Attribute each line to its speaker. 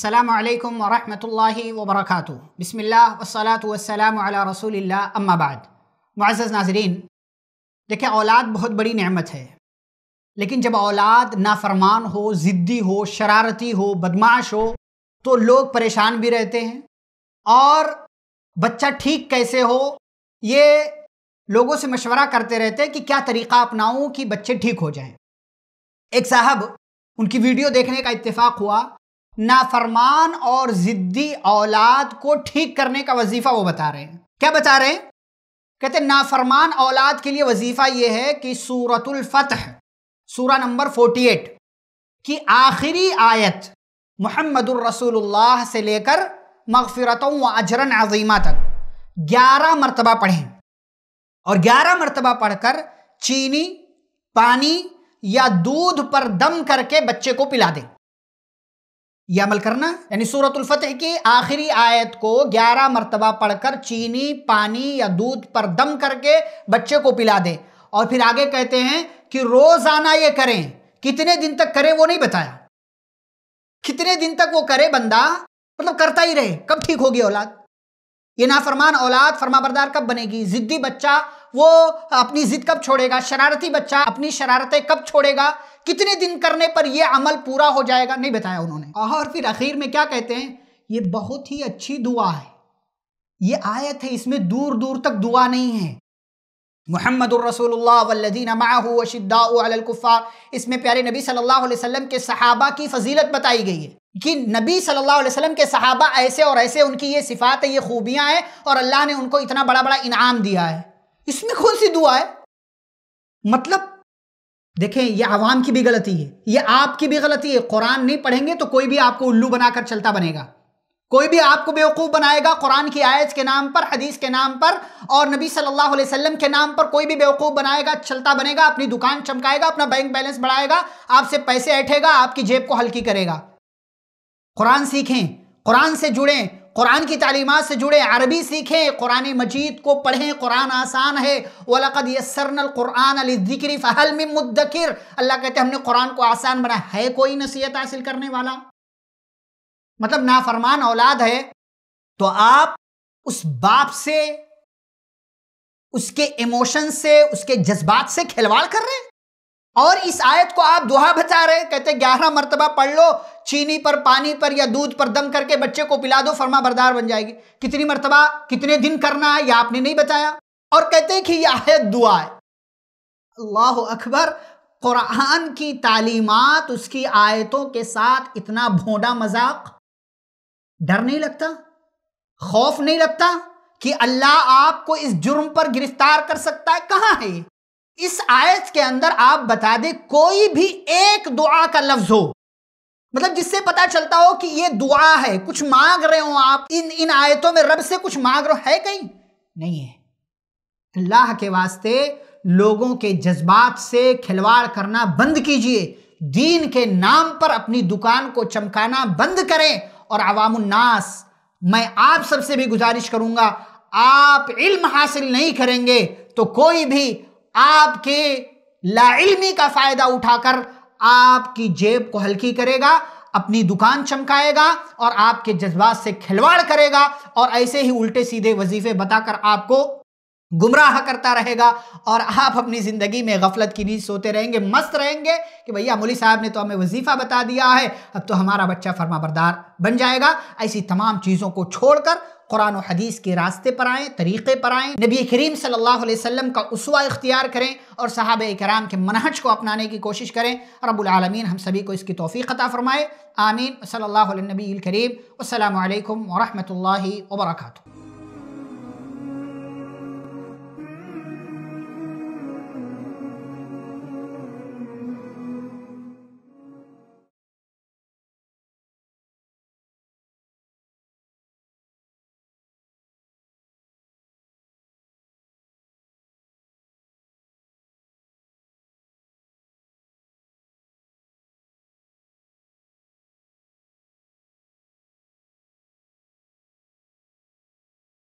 Speaker 1: अल्लाम वरहमल वबरक बसमिल्ल वसलात वसलाम रसूल अम्माबाद मुआज़ नाजरीन देखिए औलाद बहुत बड़ी नहमत है लेकिन जब औलाद नाफरमान हो ज़िद्दी हो शरारती हो बदमाश हो तो लोग परेशान भी रहते हैं और बच्चा ठीक कैसे हो ये लोगों से मशवरा करते रहते हैं कि क्या तरीक़ा अपनाऊँ कि बच्चे ठीक हो जाएँ एक साहब उनकी वीडियो देखने का इत्तेफाक हुआ नाफरमान और जिद्दी औलाद को ठीक करने का वजीफा वो बता रहे हैं क्या बता रहे हैं कहते हैं नाफरमान औलाद के लिए वजीफा ये है कि सूरतुल फतह सूरा नंबर 48 की आखिरी आयत मोहम्मद रसूलुल्लाह से लेकर मगफिरतों व अजरन अजीमा तक ग्यारह मरतबा पढ़ें और ग्यारह मरतबा पढ़कर चीनी पानी या दूध पर दम करके बच्चे को पिला दें ये अमल करना यानी सूरतुल्फ़तह की आखिरी आयत को 11 मरतबा पढ़कर चीनी पानी या दूध पर दम करके बच्चे को पिला दें और फिर आगे कहते हैं कि रोज़ाना ये करें कितने दिन तक करें वो नहीं बताया कितने दिन तक वो करे बंदा मतलब करता ही रहे कब ठीक होगी औलाद ये नाफरमान औलाद फरमाबरदार कब बनेगी ज़िद्दी बच्चा वो अपनी ज़िद कब छोड़ेगा शरारती बच्चा अपनी शरारतें कब छोड़ेगा कितने दिन करने पर यह अमल पूरा हो जाएगा नहीं बताया उन्होंने और फिर आखिर में क्या कहते हैं ये बहुत ही अच्छी दुआ है ये आयत है इसमें दूर दूर तक दुआ नहीं है मोहम्मद इसमें प्यारे नबी सल्लल्लाहु अलैहि वसल्लम के सहाबा की फजीलत बताई गई है कि नबी सल्लल्लाहु अलैहि वसल्लम के सहाबा ऐसे और ऐसे उनकी ये सिफात है ये खूबियाँ हैं और अल्लाह ने उनको इतना बड़ा बड़ा इनाम दिया है इसमें कौन सी दुआ है मतलब देखें ये आवाम की भी गलती है ये आपकी भी गलती है कुरान नहीं पढ़ेंगे तो कोई भी आपको उल्लू बनाकर चलता बनेगा कोई भी आपको बेवकूफ़ बनाएगा कुरान की आयत के नाम पर हदीस के नाम पर और नबी सल्लल्लाहु अलैहि वसल्लम के नाम पर कोई भी बेवकूफ़ बनाएगा चलता बनेगा अपनी दुकान चमकाएगा अपना बैंक बैलेंस बढ़ाएगा आपसे पैसे ऐठेगा आपकी जेब को हल्की करेगा कुरान सीखें कुरान से जुड़ें कुरान की तालीमत से जुड़े अरबी सीखें कुरान मजीद को पढ़ें कुरान आसान है वलकद यसरन कुरान ज़िक्री फ़हल में मुद्दकिर अल्लाह कहते हमने कुरान को आसान बनाया है कोई नसीहत हासिल करने वाला मतलब नाफरमान औलाद है तो आप उस बाप से उसके इमोशन से उसके जज्बात से खिलवाड़ कर रहे हैं और इस आयत को आप दुहा बचा रहे कहते ग्यारह मरतबा पढ़ लो चीनी पर पानी पर या दूध पर दम करके बच्चे को पिला दो फर्मा बरदार बन जाएगी कितनी मरतबा कितने दिन करना है यह आपने नहीं बताया और कहते हैं कि यह आयत दुआ है अल्लाह अकबर कुरान की तालीमात उसकी आयतों के साथ इतना भोंडा मजाक डर नहीं लगता खौफ नहीं लगता कि अल्लाह आपको इस जुर्म पर गिरफ्तार कर सकता है कहाँ है ये इस आयत के अंदर आप बता दें कोई भी एक दुआ का लफ्ज हो मतलब जिससे पता चलता हो कि ये दुआ है कुछ मांग रहे हो आप इन इन आयतों में रब से कुछ मांग रहे हो है कहीं नहीं है अल्लाह के वास्ते लोगों के जज्बात से खिलवाड़ करना बंद कीजिए दीन के नाम पर अपनी दुकान को चमकाना बंद करें और अवामनास मैं आप सबसे भी गुजारिश करूंगा आप इल्म हासिल नहीं करेंगे तो कोई भी आपके लाइलमी का फायदा उठाकर आपकी जेब को हल्की करेगा अपनी दुकान चमकाएगा और आपके जज्बात से खिलवाड़ करेगा और ऐसे ही उल्टे सीधे वजीफे बताकर आपको गुमराह करता रहेगा और आप अपनी ज़िंदगी में गफलत की नींद सोते रहेंगे मस्त रहेंगे कि भैया मोली साहब ने तो हमें वजीफ़ा बता दिया है अब तो हमारा बच्चा फर्मा बरदार बन जाएगा ऐसी तमाम चीज़ों को छोड़कर कुरान और हदीस के रास्ते पर आएँ तरीक़े पर आएँ नबी करीम सल्लल्लाहु अलैहि वसल्लम का उसवा इख्तियार करें और साहब कराम के मनहज को अपनाने की कोशिश करें रबालमीन हम सभी को इसकी तोफ़ी अता फ़रमाए आमीन सल्ला नबी करीम अल्लाम वरहमल वर्का